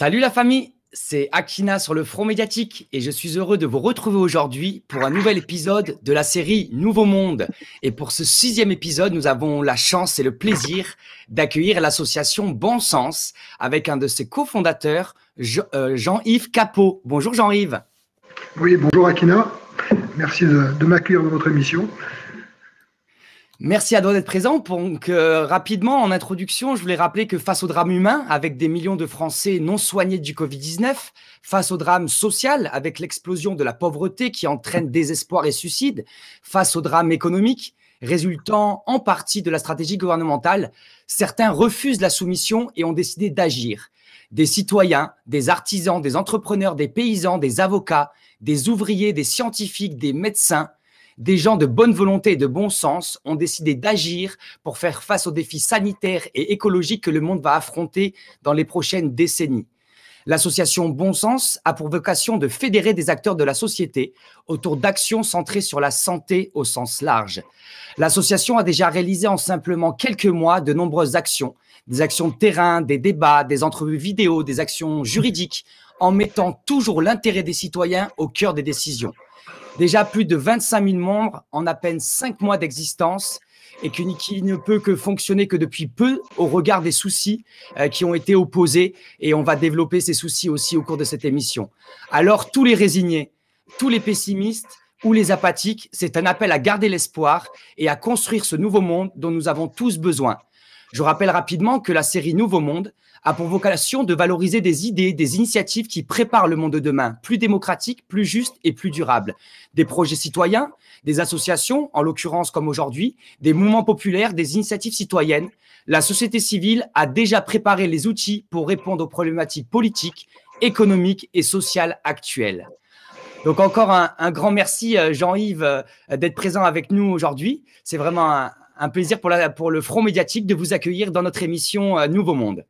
Salut la famille, c'est Akina sur le front médiatique et je suis heureux de vous retrouver aujourd'hui pour un nouvel épisode de la série Nouveau Monde. Et pour ce sixième épisode, nous avons la chance et le plaisir d'accueillir l'association Bon Sens avec un de ses cofondateurs, euh, Jean-Yves Capot. Bonjour Jean-Yves. Oui, bonjour Akina. Merci de, de m'accueillir dans votre émission. Merci à toi d'être présent. Donc, euh, rapidement, en introduction, je voulais rappeler que face au drame humain, avec des millions de Français non soignés du Covid-19, face au drame social, avec l'explosion de la pauvreté qui entraîne désespoir et suicide, face au drame économique, résultant en partie de la stratégie gouvernementale, certains refusent la soumission et ont décidé d'agir. Des citoyens, des artisans, des entrepreneurs, des paysans, des avocats, des ouvriers, des scientifiques, des médecins, des gens de bonne volonté et de bon sens ont décidé d'agir pour faire face aux défis sanitaires et écologiques que le monde va affronter dans les prochaines décennies. L'association Bon Sens a pour vocation de fédérer des acteurs de la société autour d'actions centrées sur la santé au sens large. L'association a déjà réalisé en simplement quelques mois de nombreuses actions, des actions de terrain, des débats, des entrevues vidéo, des actions juridiques, en mettant toujours l'intérêt des citoyens au cœur des décisions. Déjà plus de 25 000 membres en à peine 5 mois d'existence et qui ne peut que fonctionner que depuis peu au regard des soucis euh, qui ont été opposés et on va développer ces soucis aussi au cours de cette émission. Alors tous les résignés, tous les pessimistes ou les apathiques, c'est un appel à garder l'espoir et à construire ce nouveau monde dont nous avons tous besoin. Je rappelle rapidement que la série Nouveau Monde a pour vocation de valoriser des idées, des initiatives qui préparent le monde de demain, plus démocratique, plus juste et plus durable. Des projets citoyens, des associations, en l'occurrence comme aujourd'hui, des mouvements populaires, des initiatives citoyennes. La société civile a déjà préparé les outils pour répondre aux problématiques politiques, économiques et sociales actuelles. Donc encore un, grand merci euh, Jean-Yves euh, d'être présent avec nous aujourd'hui. C'est vraiment un, un plaisir pour, pour le front médiatique de vous accueillir dans notre émission euh, Nouveau Monde.